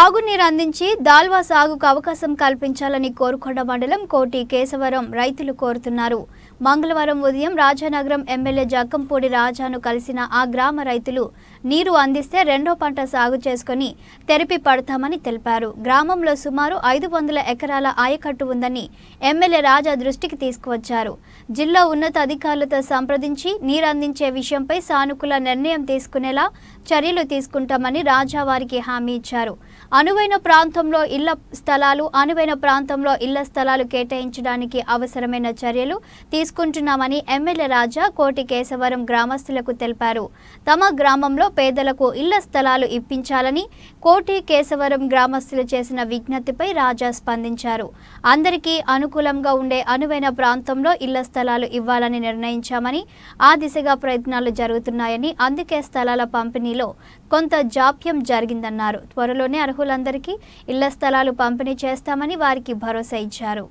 తాగునీరు అందించి దాల్వా సాగుకు అవకాశం కల్పించాలని కోరుకొండ మండలం కోటి కేశవరం రైతులు కోరుతున్నారు మంగళవారం ఉదయం రాజానగరం ఎమ్మెల్యే జక్కంపూడి రాజాను కలిసిన ఆ గ్రామ రైతులు నీరు అందిస్తే రెండో పంట సాగు చేసుకుని తెరిపి పడతామని తెలిపారు గ్రామంలో సుమారు ఐదు వందల ఎకరాల ఆయకట్టు ఉందని ఎమ్మెల్యే రాజా దృష్టికి తీసుకువచ్చారు జిల్లా ఉన్నత అధికారులతో సంప్రదించి నీరు అందించే విషయంపై సానుకూల నిర్ణయం తీసుకునేలా చర్యలు తీసుకుంటామని రాజా వారికి హామీ ఇచ్చారు అనువైన ప్రాంతంలో ఇళ్ల స్థలాలు అనువైన ప్రాంతంలో ఇళ్ల స్థలాలు కేటాయించడానికి అవసరమైన చర్యలు తీసుకుంటున్నామని ఎమ్మెల్యే రాజా కోటి కేశవరం గ్రామస్తులకు తెలిపారు తమ గ్రామంలో పేదలకు ఇళ్ల స్థలాలు ఇప్పించాలని కోటి కేశవరం గ్రామస్తులు చేసిన విజ్ఞప్తిపై రాజా స్పందించారు అందరికీ అనుకూలంగా ఉండే అనువైన ప్రాంతంలో ఇళ్ల స్థలాలు ఇవ్వాలని నిర్ణయించామని ఆ దిశగా ప్రయత్నాలు జరుగుతున్నాయని అందుకే స్థలాల పంపిణీలో కొంత జాప్యం జరిగిందన్నారు త్వరలోనే అర్హ అర్హులందరికీ ఇళ్ల స్థలాలు పంపిణీ చేస్తామని వారికి భరోసా ఇచ్చారు